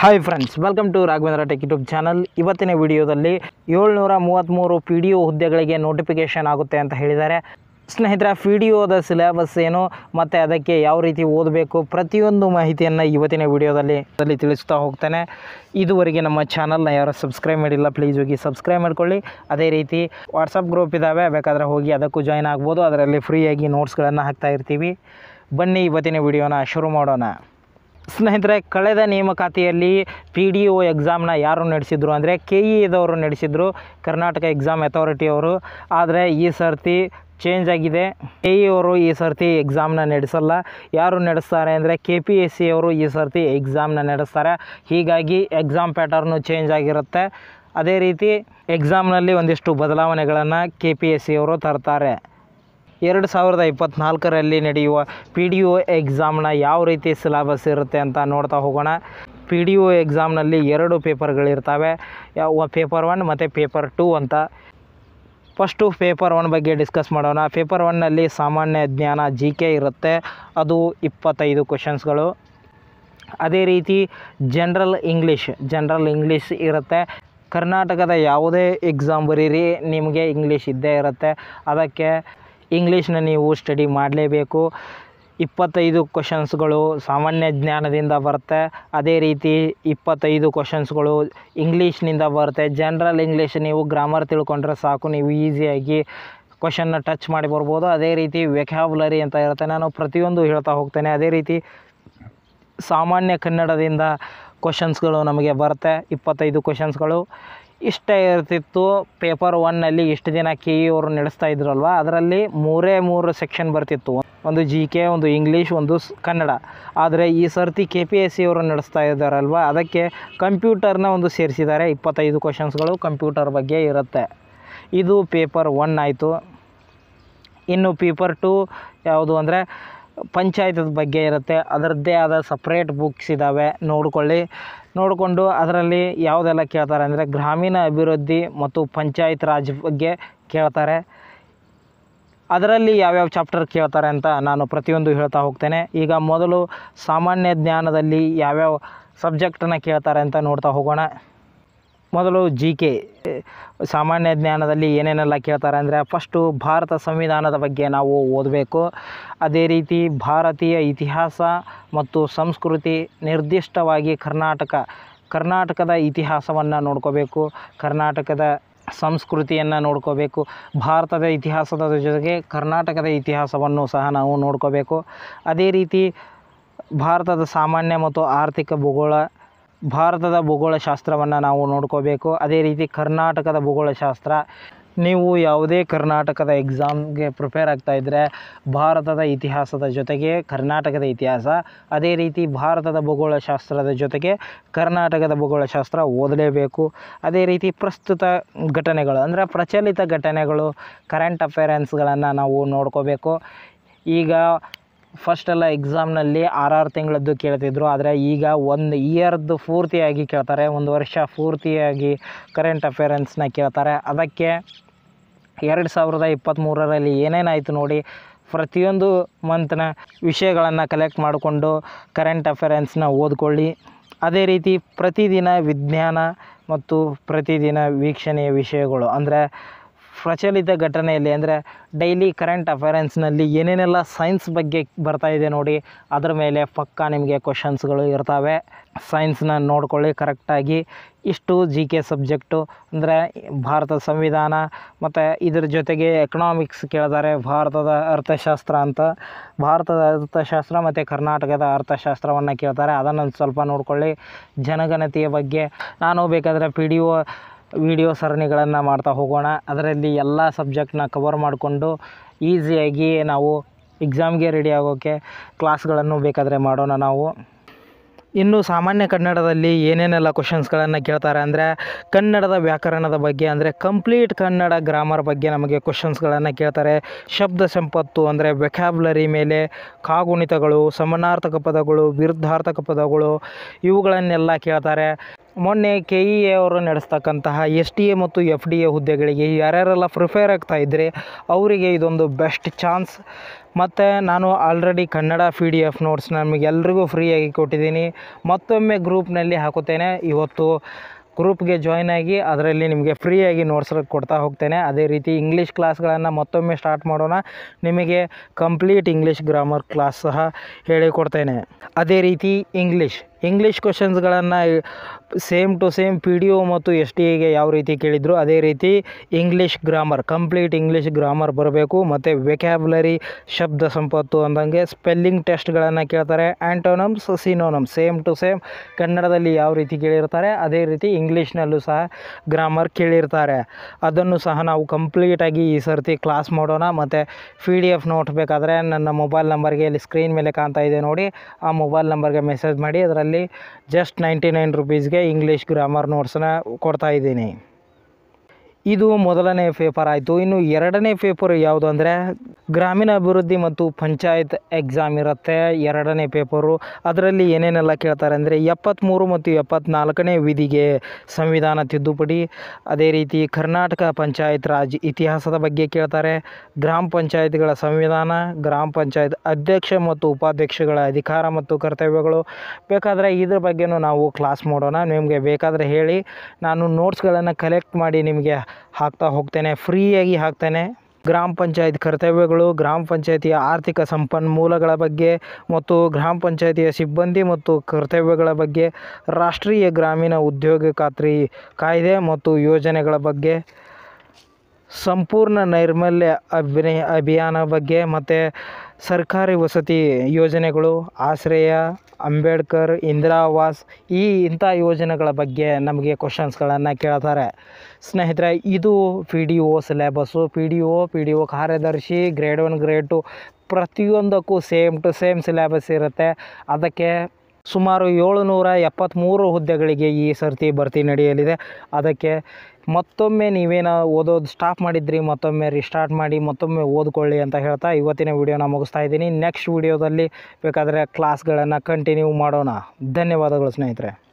hi friends welcome to Raghavendra tech YouTube channel ಇವತ್ತಿನ ವಿಡಿಯೋದಲ್ಲಿ ಏಳ್ನೂರ ಮೂವತ್ತ್ಮೂರು ಪಿ ಡಿ ಒ ಹುದ್ದೆಗಳಿಗೆ ನೋಟಿಫಿಕೇಷನ್ ಆಗುತ್ತೆ ಅಂತ ಹೇಳಿದ್ದಾರೆ ಸ್ನೇಹಿತರ ಪಿ ಡಿ ಒದ ಸಿಲೆಬಸ್ ಏನು ಮತ್ತು ಅದಕ್ಕೆ ಯಾವ ರೀತಿ ಓದಬೇಕು ಪ್ರತಿಯೊಂದು ಮಾಹಿತಿಯನ್ನು ಇವತ್ತಿನ ವಿಡಿಯೋದಲ್ಲಿ ಅಲ್ಲಿ ತಿಳಿಸ್ತಾ ಹೋಗ್ತಾನೆ ಇದುವರೆಗೆ ನಮ್ಮ ಚಾನಲ್ನ ಯಾರು ಸಬ್ಸ್ಕ್ರೈಬ್ ಮಾಡಿಲ್ಲ ಪ್ಲೀಸ್ ಹೋಗಿ ಸಬ್ಸ್ಕ್ರೈಬ್ ಮಾಡ್ಕೊಳ್ಳಿ ಅದೇ ರೀತಿ ವಾಟ್ಸಪ್ ಗ್ರೂಪ್ ಇದ್ದಾವೆ ಬೇಕಾದರೆ ಹೋಗಿ ಅದಕ್ಕೂ ಜಾಯ್ನ್ ಆಗ್ಬೋದು ಅದರಲ್ಲಿ ಫ್ರೀಯಾಗಿ ನೋಟ್ಸ್ಗಳನ್ನು ಹಾಕ್ತಾ ಇರ್ತೀವಿ ಬನ್ನಿ ಇವತ್ತಿನ ವಿಡಿಯೋನ ಶುರು ಮಾಡೋಣ ಸ್ನೇಹಿತರೆ ಕಳೆದ ನೇಮಕಾತಿಯಲ್ಲಿ ಪಿ ಡಿ ಒ ಎಕ್ಸಾಮ್ನ ಯಾರು ನಡೆಸಿದ್ರು ಅಂದರೆ ಕೆ ಇ e ಇದವರು ನಡೆಸಿದ್ರು ಕರ್ನಾಟಕ ಎಕ್ಸಾಮ್ ಅಥಾರಿಟಿಯವರು ಆದರೆ ಈ ಸರ್ತಿ ಚೇಂಜ್ ಆಗಿದೆ ಇ e ಅವರು ಈ ಸರ್ತಿ ಎಕ್ಸಾಮ್ನ ನಡೆಸಲ್ಲ ಯಾರು ನಡೆಸ್ತಾರೆ ಅಂದರೆ ಕೆ ಪಿ ಎಸ್ ಸಿ ಅವರು ಈ ಸರ್ತಿ ಎಕ್ಸಾಮ್ನ ನಡೆಸ್ತಾರೆ ಹೀಗಾಗಿ ಎಕ್ಸಾಮ್ ಪ್ಯಾಟರ್ನು ಚೇಂಜ್ ಆಗಿರುತ್ತೆ ಅದೇ ರೀತಿ ಎಕ್ಸಾಮ್ನಲ್ಲಿ ಒಂದಿಷ್ಟು ಬದಲಾವಣೆಗಳನ್ನು ಕೆ ಪಿ ಎಸ್ ಸಿ ಅವರು ತರ್ತಾರೆ ಎರಡು ಸಾವಿರದ ಇಪ್ಪತ್ತ್ನಾಲ್ಕರಲ್ಲಿ ನಡೆಯುವ ಪಿ ಡಿ ಒ ಎಕ್ಸಾಮ್ನ ಯಾವ ರೀತಿ ಸಿಲಬಸ್ ಇರುತ್ತೆ ಅಂತ ನೋಡ್ತಾ ಹೋಗೋಣ ಪಿ ಡಿ ಒ ಎಕ್ಸಾಮ್ನಲ್ಲಿ ಎರಡು ಪೇಪರ್ಗಳಿರ್ತವೆ ಪೇಪರ್ ಒನ್ ಮತ್ತು ಪೇಪರ್ ಟೂ ಅಂತ ಫಸ್ಟು ಪೇಪರ್ ಒನ್ ಬಗ್ಗೆ ಡಿಸ್ಕಸ್ ಮಾಡೋಣ ಪೇಪರ್ ಒನ್ನಲ್ಲಿ ಸಾಮಾನ್ಯ ಜ್ಞಾನ ಜಿ ಕೆ ಇರುತ್ತೆ ಅದು ಇಪ್ಪತ್ತೈದು ಕ್ವಶನ್ಸ್ಗಳು ಅದೇ ರೀತಿ ಜನರಲ್ ಇಂಗ್ಲೀಷ್ ಜನರಲ್ ಇಂಗ್ಲೀಷ್ ಇರುತ್ತೆ ಕರ್ನಾಟಕದ ಯಾವುದೇ ಎಕ್ಸಾಮ್ ಬರೀರಿ ನಿಮಗೆ ಇಂಗ್ಲೀಷ್ ಇದ್ದೇ ಇರುತ್ತೆ ಅದಕ್ಕೆ ಇಂಗ್ಲೀಷ್ನ ನೀವು ಸ್ಟಡಿ ಮಾಡಲೇಬೇಕು ಇಪ್ಪತ್ತೈದು ಕ್ವಶನ್ಸ್ಗಳು ಸಾಮಾನ್ಯ ಜ್ಞಾನದಿಂದ ಬರುತ್ತೆ ಅದೇ ರೀತಿ ಇಪ್ಪತ್ತೈದು ಕ್ವಶನ್ಸ್ಗಳು ಇಂಗ್ಲೀಷ್ನಿಂದ ಬರುತ್ತೆ ಜನ್ರಲ್ ಇಂಗ್ಲೀಷ್ ನೀವು ಗ್ರಾಮರ್ ತಿಳ್ಕೊಂಡ್ರೆ ಸಾಕು ನೀವು ಈಸಿಯಾಗಿ ಕ್ವಶನ್ನ ಟಚ್ ಮಾಡಿ ಬರ್ಬೋದು ಅದೇ ರೀತಿ ವೆಕ್ಯಾಬುಲರಿ ಅಂತ ಇರುತ್ತೆ ನಾನು ಪ್ರತಿಯೊಂದು ಹೇಳ್ತಾ ಹೋಗ್ತೇನೆ ಅದೇ ರೀತಿ ಸಾಮಾನ್ಯ ಕನ್ನಡದಿಂದ ಕ್ವಶನ್ಸ್ಗಳು ನಮಗೆ ಬರುತ್ತೆ ಇಪ್ಪತ್ತೈದು ಕ್ವಶನ್ಸ್ಗಳು ಇಷ್ಟ ಇರ್ತಿತ್ತು ಪೇಪರ್ ಒನ್ನಲ್ಲಿ ಇಷ್ಟು ದಿನ ಕೆ ಇವರು e ನಡೆಸ್ತಾ ಇದ್ರಲ್ವ ಅದರಲ್ಲಿ ಮೂರೇ ಮೂರು ಸೆಕ್ಷನ್ ಬರ್ತಿತ್ತು ಒಂದು ಜಿ ಕೆ ಒಂದು ಇಂಗ್ಲೀಷ್ ಒಂದು ಕನ್ನಡ ಆದರೆ ಈ ಸರ್ತಿ ಕೆ ಪಿ ಎಸ್ ಸಿ ಅವರು ನಡೆಸ್ತಾ ಇದ್ದಾರಲ್ವ ಅದಕ್ಕೆ ಕಂಪ್ಯೂಟರ್ನ ಒಂದು ಸೇರಿಸಿದ್ದಾರೆ ಇಪ್ಪತ್ತೈದು ಕ್ವಶನ್ಸ್ಗಳು ಕಂಪ್ಯೂಟರ್ ಬಗ್ಗೆ ಇರುತ್ತೆ ಇದು ಪೇಪರ್ ಒನ್ ಆಯಿತು ಇನ್ನು ಪೇಪರ್ ಟು ಯಾವುದು ಅಂದರೆ ಪಂಚಾಯತದ ಬಗ್ಗೆ ಇರುತ್ತೆ ಅದರದ್ದೇ ಆದ ಸಪ್ರೇಟ್ ಬುಕ್ಸ್ ಇದ್ದಾವೆ ನೋಡಿಕೊಳ್ಳಿ ನೋಡಿಕೊಂಡು ಅದರಲ್ಲಿ ಯಾವುದೆಲ್ಲ ಕೇಳ್ತಾರೆ ಅಂದರೆ ಗ್ರಾಮೀಣ ಅಭಿವೃದ್ಧಿ ಮತ್ತು ಪಂಚಾಯತ್ ರಾಜ್ ಬಗ್ಗೆ ಕೇಳ್ತಾರೆ ಅದರಲ್ಲಿ ಯಾವ್ಯಾವ ಚಾಪ್ಟರ್ ಕೇಳ್ತಾರೆ ಅಂತ ನಾನು ಪ್ರತಿಯೊಂದು ಹೇಳ್ತಾ ಹೋಗ್ತೇನೆ ಈಗ ಮೊದಲು ಸಾಮಾನ್ಯ ಜ್ಞಾನದಲ್ಲಿ ಯಾವ್ಯಾವ ಸಬ್ಜೆಕ್ಟನ್ನು ಕೇಳ್ತಾರೆ ಅಂತ ನೋಡ್ತಾ ಹೋಗೋಣ ಮೊದಲು ಜಿ ಕೆ ಸಾಮಾನ್ಯ ಜ್ಞಾನದಲ್ಲಿ ಏನೇನೆಲ್ಲ ಕೇಳ್ತಾರೆ ಅಂದರೆ ಫಸ್ಟು ಭಾರತ ಸಂವಿಧಾನದ ಬಗ್ಗೆ ನಾವು ಓದಬೇಕು ಅದೇ ರೀತಿ ಭಾರತೀಯ ಇತಿಹಾಸ ಮತ್ತು ಸಂಸ್ಕೃತಿ ನಿರ್ದಿಷ್ಟವಾಗಿ ಕರ್ನಾಟಕ ಕರ್ನಾಟಕದ ಇತಿಹಾಸವನ್ನು ನೋಡ್ಕೋಬೇಕು ಕರ್ನಾಟಕದ ಸಂಸ್ಕೃತಿಯನ್ನು ನೋಡ್ಕೋಬೇಕು ಭಾರತದ ಇತಿಹಾಸದ ಜೊತೆಗೆ ಕರ್ನಾಟಕದ ಇತಿಹಾಸವನ್ನು ಸಹ ನಾವು ನೋಡ್ಕೋಬೇಕು ಅದೇ ರೀತಿ ಭಾರತದ ಸಾಮಾನ್ಯ ಮತ್ತು ಆರ್ಥಿಕ ಭೂಗೋಳ ಭಾರತದ ಭೂಗೋಳಶಾಸ್ತ್ರವನ್ನು ನಾವು ನೋಡ್ಕೋಬೇಕು ಅದೇ ರೀತಿ ಕರ್ನಾಟಕದ ಭೂಗೋಳಶಾಸ್ತ್ರ ನೀವು ಯಾವುದೇ ಕರ್ನಾಟಕದ ಎಕ್ಸಾಮ್ಗೆ ಪ್ರಿಪೇರ್ ಆಗ್ತಾ ಇದ್ದರೆ ಭಾರತದ ಇತಿಹಾಸದ ಜೊತೆಗೆ ಕರ್ನಾಟಕದ ಇತಿಹಾಸ ಅದೇ ರೀತಿ ಭಾರತದ ಭೂಗೋಳಶಾಸ್ತ್ರದ ಜೊತೆಗೆ ಕರ್ನಾಟಕದ ಭೂಗೋಳಶಾಸ್ತ್ರ ಓದಲೇಬೇಕು ಅದೇ ರೀತಿ ಪ್ರಸ್ತುತ ಘಟನೆಗಳು ಅಂದರೆ ಪ್ರಚಲಿತ ಘಟನೆಗಳು ಕರೆಂಟ್ ಅಫೇರೆನ್ಸ್ಗಳನ್ನು ನಾವು ನೋಡ್ಕೋಬೇಕು ಈಗ ಫಸ್ಟೆಲ್ಲ ಎಕ್ಸಾಮ್ನಲ್ಲಿ ಆರಾರು ತಿಂಗಳದ್ದು ಕೇಳ್ತಿದ್ರು ಆದರೆ ಈಗ ಒಂದು ಇಯರ್ದು ಪೂರ್ತಿಯಾಗಿ ಕೇಳ್ತಾರೆ ಒಂದು ವರ್ಷ ಪೂರ್ತಿಯಾಗಿ ಕರೆಂಟ್ ಅಫೇರೆನ್ಸ್ನ ಕೇಳ್ತಾರೆ ಅದಕ್ಕೆ ಎರಡು ಸಾವಿರದ ಇಪ್ಪತ್ತ್ಮೂರರಲ್ಲಿ ಏನೇನಾಯಿತು ನೋಡಿ ಪ್ರತಿಯೊಂದು ಮಂತ್ನ ವಿಷಯಗಳನ್ನು ಕಲೆಕ್ಟ್ ಮಾಡಿಕೊಂಡು ಕರೆಂಟ್ ಅಫೇರೆನ್ಸ್ನ ಓದ್ಕೊಳ್ಳಿ ಅದೇ ರೀತಿ ಪ್ರತಿದಿನ ವಿಜ್ಞಾನ ಮತ್ತು ಪ್ರತಿದಿನ ವೀಕ್ಷಣೆಯ ವಿಷಯಗಳು ಅಂದರೆ ಪ್ರಚಲಿತ ಘಟನೆಯಲ್ಲಿ ಅಂದರೆ ಡೈಲಿ ಕರೆಂಟ್ ಅಫೇರೆನ್ಸ್ನಲ್ಲಿ ಏನೇನೆಲ್ಲ ಸೈನ್ಸ್ ಬಗ್ಗೆ ಬರ್ತಾ ಇದೆ ನೋಡಿ ಅದರ ಮೇಲೆ ಪಕ್ಕಾ ನಿಮಗೆ ಕ್ವಶನ್ಸ್ಗಳು ಇರ್ತವೆ ಸೈನ್ಸ್ನ ನೋಡ್ಕೊಳ್ಳಿ ಕರೆಕ್ಟಾಗಿ ಇಷ್ಟು ಜಿ ಕೆ ಸಬ್ಜೆಕ್ಟು ಅಂದರೆ ಭಾರತದ ಸಂವಿಧಾನ ಮತ್ತು ಇದ್ರ ಜೊತೆಗೆ ಎಕನಾಮಿಕ್ಸ್ ಕೇಳಿದಾರೆ ಭಾರತದ ಅರ್ಥಶಾಸ್ತ್ರ ಅಂತ ಭಾರತದ ಅರ್ಥಶಾಸ್ತ್ರ ಮತ್ತು ಕರ್ನಾಟಕದ ಅರ್ಥಶಾಸ್ತ್ರವನ್ನು ಕೇಳ್ತಾರೆ ಅದನ್ನು ಸ್ವಲ್ಪ ನೋಡ್ಕೊಳ್ಳಿ ಜನಗಣತಿಯ ಬಗ್ಗೆ ನಾನು ಬೇಕಾದರೆ ಪಿ ಡಿ ಒ ವಿಡಿಯೋ ಸರಣಿಗಳನ್ನು ಮಾಡ್ತಾ ಹೋಗೋಣ ಅದರಲ್ಲಿ ಎಲ್ಲ ಸಬ್ಜೆಕ್ಟ್ನ ಕವರ್ ಮಾಡಿಕೊಂಡು ಈಸಿಯಾಗಿ ನಾವು ಎಕ್ಸಾಮ್ಗೆ ರೆಡಿ ಆಗೋಕ್ಕೆ ಕ್ಲಾಸ್ಗಳನ್ನು ಬೇಕಾದರೆ ಮಾಡೋಣ ನಾವು ಇನ್ನು ಸಾಮಾನ್ಯ ಕನ್ನಡದಲ್ಲಿ ಏನೇನೆಲ್ಲ ಕ್ವಶನ್ಸ್ಗಳನ್ನು ಕೇಳ್ತಾರೆ ಅಂದರೆ ಕನ್ನಡದ ವ್ಯಾಕರಣದ ಬಗ್ಗೆ ಅಂದರೆ ಕಂಪ್ಲೀಟ್ ಕನ್ನಡ ಗ್ರಾಮರ್ ಬಗ್ಗೆ ನಮಗೆ ಕ್ವಶನ್ಸ್ಗಳನ್ನು ಕೇಳ್ತಾರೆ ಶಬ್ದ ಸಂಪತ್ತು ಅಂದರೆ ವೆಕ್ಯಾಬ್ಲರಿ ಮೇಲೆ ಕಾಗುಣಿತಗಳು ಸಮನಾರ್ಥಕ ಪದಗಳು ವಿರುದ್ಧಾರ್ಥಕ ಪದಗಳು ಇವುಗಳನ್ನೆಲ್ಲ ಕೇಳ್ತಾರೆ ಮೊನ್ನೆ ಕೆ ಇ e ಎ ಅವರು ನಡೆಸ್ತಕ್ಕಂತಹ ಎಸ್ ಟಿ ಎ ಮತ್ತು ಎಫ್ ಡಿ ಎ ಹುದ್ದೆಗಳಿಗೆ ಯಾರ್ಯಾರೆಲ್ಲ ಪ್ರಿಫೇರ್ ಆಗ್ತಾ ಇದ್ದರೆ ಅವರಿಗೆ ಇದೊಂದು ಬೆಸ್ಟ್ ಚಾನ್ಸ್ ಮತ್ತು ನಾನು already Kannada P D F notes ನಮಗೆಲ್ರಿಗೂ ಫ್ರೀಯಾಗಿ ಕೊಟ್ಟಿದ್ದೀನಿ ಮತ್ತೊಮ್ಮೆ ಗ್ರೂಪ್ನಲ್ಲಿ ಹಾಕುತ್ತೇನೆ ಇವತ್ತು ಗ್ರೂಪ್ಗೆ ಜಾಯ್ನ್ ಆಗಿ ಅದರಲ್ಲಿ ನಿಮಗೆ ಫ್ರೀಯಾಗಿ ನೋಟ್ಸ್ ಕೊಡ್ತಾ ಹೋಗ್ತೇನೆ ಅದೇ ರೀತಿ ಇಂಗ್ಲೀಷ್ ಕ್ಲಾಸ್ಗಳನ್ನು ಮತ್ತೊಮ್ಮೆ ಸ್ಟಾರ್ಟ್ ಮಾಡೋಣ ನಿಮಗೆ ಕಂಪ್ಲೀಟ್ ಇಂಗ್ಲೀಷ್ ಗ್ರಾಮರ್ ಕ್ಲಾಸ್ ಸಹ ಹೇಳಿಕೊಡ್ತೇನೆ ಅದೇ ರೀತಿ ಇಂಗ್ಲೀಷ್ ಇಂಗ್ಲೀಷ್ ಕ್ವಶನ್ಸ್ಗಳನ್ನು same to same P D O ಮತ್ತು ಎಸ್ ಟಿ ಎಗೆ ಯಾವ ರೀತಿ ಕೇಳಿದ್ರು ಅದೇ ರೀತಿ English grammar complete English grammar ಬರಬೇಕು ಮತ್ತು ವೆಕ್ಯಾಬ್ಲರಿ ಶಬ್ದ ಸಂಪತ್ತು ಅಂದಂಗೆ ಸ್ಪೆಲ್ಲಿಂಗ್ ಟೆಸ್ಟ್ಗಳನ್ನು ಕೇಳ್ತಾರೆ antonyms synonyms same to same ಕನ್ನಡದಲ್ಲಿ ಯಾವ ರೀತಿ ಕೇಳಿರ್ತಾರೆ ಅದೇ ರೀತಿ ಇಂಗ್ಲೀಷ್ನಲ್ಲೂ ಸಹ ಗ್ರಾಮರ್ ಕೇಳಿರ್ತಾರೆ ಅದನ್ನು ಸಹ ನಾವು ಕಂಪ್ಲೀಟಾಗಿ ಈ ಸರ್ತಿ ಕ್ಲಾಸ್ ಮಾಡೋಣ ಮತ್ತು ಪಿ ಡಿ ಎಫ್ ನೋಟ್ ಬೇಕಾದರೆ ನನ್ನ ಮೊಬೈಲ್ ನಂಬರ್ಗೆ ಇಲ್ಲಿ ಸ್ಕ್ರೀನ್ ಮೇಲೆ ಕಾಣ್ತಾ ಇದೆ ನೋಡಿ ಆ ಮೊಬೈಲ್ ನಂಬರ್ಗೆ ಮೆಸೇಜ್ ಮಾಡಿ ಅದರಲ್ಲಿ ಅಲ್ಲಿ ಜಸ್ಟ್ ನೈಂಟಿ ನೈನ್ ರುಪೀಸ್ಗೆ ಇಂಗ್ಲೀಷ್ ಗ್ರಾಮರ್ ನೋಟ್ಸನ್ನ ಕೊಡ್ತಾಯಿದ್ದೀನಿ ಇದು ಮೊದಲನೇ ಪೇಪರ್ ಆಯಿತು ಇನ್ನು ಎರಡನೇ ಪೇಪರ್ ಯಾವುದು ಅಂದರೆ ಗ್ರಾಮೀಣ ಅಭಿವೃದ್ಧಿ ಮತ್ತು ಪಂಚಾಯತ್ ಎಕ್ಸಾಮ್ ಇರುತ್ತೆ ಎರಡನೇ ಪೇಪರು ಅದರಲ್ಲಿ ಏನೇನೆಲ್ಲ ಕೇಳ್ತಾರೆ ಅಂದರೆ ಎಪ್ಪತ್ತ್ಮೂರು ಮತ್ತು ಎಪ್ಪತ್ನಾಲ್ಕನೇ ವಿಧಿಗೆ ಸಂವಿಧಾನ ತಿದ್ದುಪಡಿ ಅದೇ ರೀತಿ ಕರ್ನಾಟಕ ಪಂಚಾಯತ್ ರಾಜ್ ಇತಿಹಾಸದ ಬಗ್ಗೆ ಕೇಳ್ತಾರೆ ಗ್ರಾಮ ಪಂಚಾಯತ್ಗಳ ಸಂವಿಧಾನ ಗ್ರಾಮ ಪಂಚಾಯತ್ ಅಧ್ಯಕ್ಷ ಮತ್ತು ಉಪಾಧ್ಯಕ್ಷಗಳ ಅಧಿಕಾರ ಮತ್ತು ಕರ್ತವ್ಯಗಳು ಬೇಕಾದರೆ ಇದ್ರ ಬಗ್ಗೆಯೂ ನಾವು ಕ್ಲಾಸ್ ಮಾಡೋಣ ನಿಮಗೆ ಬೇಕಾದರೆ ಹೇಳಿ ನಾನು ನೋಟ್ಸ್ಗಳನ್ನು ಕಲೆಕ್ಟ್ ಮಾಡಿ ನಿಮಗೆ ಹಾಕ್ತಾ ಹೋಗ್ತೇನೆ ಫ್ರೀಯಾಗಿ ಹಾಕ್ತೇನೆ ಗ್ರಾಮ ಪಂಚಾಯತ್ ಕರ್ತವ್ಯಗಳು ಗ್ರಾಮ ಪಂಚಾಯತಿಯ ಆರ್ಥಿಕ ಸಂಪನ್ಮೂಲಗಳ ಬಗ್ಗೆ ಮತ್ತು ಗ್ರಾಮ ಪಂಚಾಯತಿಯ ಸಿಬ್ಬಂದಿ ಮತ್ತು ಕರ್ತವ್ಯಗಳ ಬಗ್ಗೆ ರಾಷ್ಟ್ರೀಯ ಗ್ರಾಮೀಣ ಉದ್ಯೋಗ ಖಾತ್ರಿ ಕಾಯ್ದೆ ಮತ್ತು ಯೋಜನೆಗಳ ಬಗ್ಗೆ ಸಂಪೂರ್ಣ ನೈರ್ಮಲ್ಯ ಅಭಿನಯ ಅಭಿಯಾನ ಬಗ್ಗೆ ಮತ್ತು ಸರ್ಕಾರಿ ವಸತಿ ಯೋಜನೆಗಳು ಆಶ್ರಯ ಅಂಬೇಡ್ಕರ್ ಇಂದಿರಾ ಆವಾಸ್ ಈ ಇಂಥ ಯೋಜನೆಗಳ ಬಗ್ಗೆ ನಮಗೆ ಕ್ವಶನ್ಸ್ಗಳನ್ನು ಕೇಳ್ತಾರೆ ಸ್ನೇಹಿತರೆ ಇದು P D O syllabus P D O P D O ಕಾರ್ಯದರ್ಶಿ ಗ್ರೇಡ್ ಒನ್ ಗ್ರೇಡ್ ಟು ಪ್ರತಿಯೊಂದಕ್ಕೂ ಸೇಮ್ ಟು ಸೇಮ್ ಸಿಲೆಬಸ್ ಇರುತ್ತೆ ಅದಕ್ಕೆ ಸುಮಾರು ಏಳುನೂರ ಎಪ್ಪತ್ತ್ಮೂರು ಹುದ್ದೆಗಳಿಗೆ ಈ ಸರ್ತಿ ಭರ್ತಿ ನಡೆಯಲಿದೆ ಅದಕ್ಕೆ ಮತ್ತೊಮ್ಮೆ ನೀವೇನು ಓದೋದು ಸ್ಟಾಪ್ ಮಾಡಿದ್ರಿ ಮತ್ತೊಮ್ಮೆ ರಿಸ್ಟಾರ್ಟ್ ಮಾಡಿ ಮತ್ತೊಮ್ಮೆ ಓದ್ಕೊಳ್ಳಿ ಅಂತ ಹೇಳ್ತಾ ಇವತ್ತಿನ ವಿಡಿಯೋನ ಮುಗಿಸ್ತಾ ಇದ್ದೀನಿ ನೆಕ್ಸ್ಟ್ ವಿಡಿಯೋದಲ್ಲಿ ಬೇಕಾದರೆ ಕ್ಲಾಸ್ಗಳನ್ನು ಕಂಟಿನ್ಯೂ ಮಾಡೋಣ ಧನ್ಯವಾದಗಳು ಸ್ನೇಹಿತರೆ